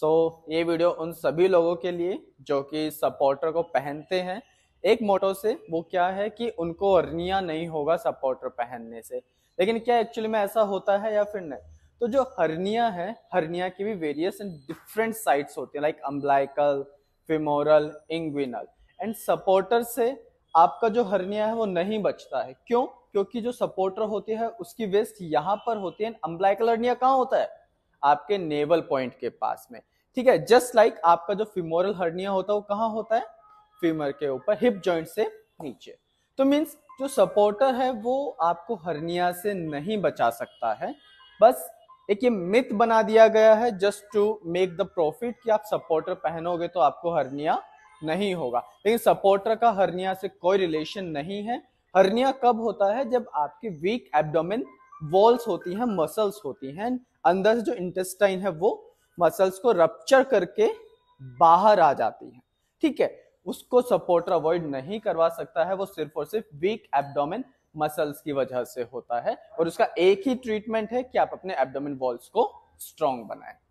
सो so, ये video उन सभी लोगों के लिए जो कि सपोर्टर को पहनते हैं एक मोटो से वो क्या है कि उनको हर्निया नहीं होगा सपोर्टर पहनने से लेकिन क्या एक्चुअली में ऐसा होता है या फिर नहीं तो जो हर्निया है हर्निया की भी वेरियस एंड डिफरेंट साइट्स होती है like umbilical femoral inguinal and supporter से आपका जो हर्निया है वो नहीं बचता है क्यों क्योंकि जो सपोर्टर होती है उसकी वेस्ट यहाँ पर होती है अम्बलाइकल हर्निया कहाँ होता है आपके नेवल पॉइंट के पास में ठीक है जस्ट लाइक like आपका जो फिमोरल हर्निया होता है वो कहाँ होता है फीमर के ऊपर हिप जॉइंट से नीचे तो मीन्स जो सपोर्टर है वो आपको हर्निया से नहीं बचा सकता है बस एक ये मिथ बना दिया गया है just to make the profit कि आप सपोर्टर पहनोगे तो आपको हर्निया नहीं होगा लेकिन सपोर्टर का हर्निया से कोई रिलेशन नहीं है हर्निया कब होता है जब आपकी वीक एब्डोमिन वॉल्स होती हैं मसल्स होती हैं अंदर से जो इंटेस्टाइन है वो मसल्स को रप्चर करके बाहर आ जाती है ठीक है उसको सपोर्टर अवॉइड नहीं करवा सकता है वो सिर्फ और सिर्फ वीक एब्डोमेन मसल्स की वजह से होता है और उसका एक ही ट्रीटमेंट है कि आप अपने एब्डोमेन वॉल्स को स्ट्रॉन्ग बनाएं